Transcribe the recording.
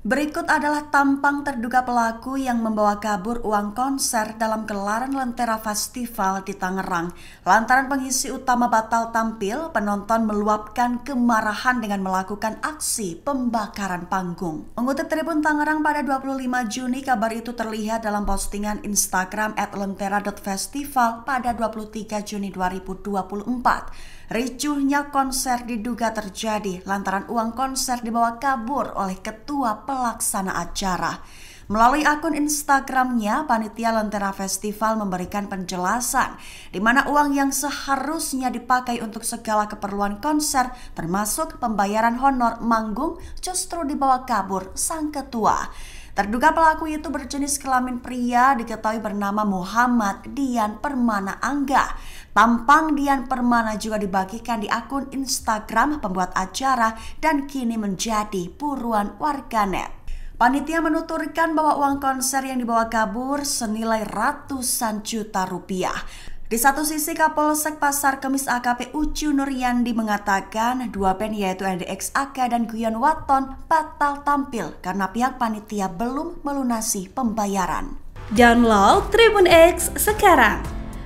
Berikut adalah tampang terduga pelaku yang membawa kabur uang konser dalam gelaran Lentera Festival di Tangerang. Lantaran pengisi utama batal tampil, penonton meluapkan kemarahan dengan melakukan aksi pembakaran panggung. Mengutip Tribun Tangerang pada 25 Juni, kabar itu terlihat dalam postingan Instagram at lentera.festival pada 23 Juni 2024. Ricuhnya konser diduga terjadi lantaran uang konser dibawa kabur oleh ketua pelaksana acara. Melalui akun Instagramnya, Panitia Lentera Festival memberikan penjelasan di mana uang yang seharusnya dipakai untuk segala keperluan konser termasuk pembayaran honor manggung justru dibawa kabur sang ketua. Terduga pelaku itu berjenis kelamin pria diketahui bernama Muhammad Dian Permana Angga. Tampang Dian Permana juga dibagikan di akun Instagram pembuat acara dan kini menjadi puruan warganet. Panitia menuturkan bahwa uang konser yang dibawa kabur senilai ratusan juta rupiah. Di satu sisi Kapolsek Pasar Kemis AKP Ucu Nuryandi mengatakan dua band yaitu NDX AK dan Guyon Waton batal tampil karena pihak panitia belum melunasi pembayaran. Download Tribun X sekarang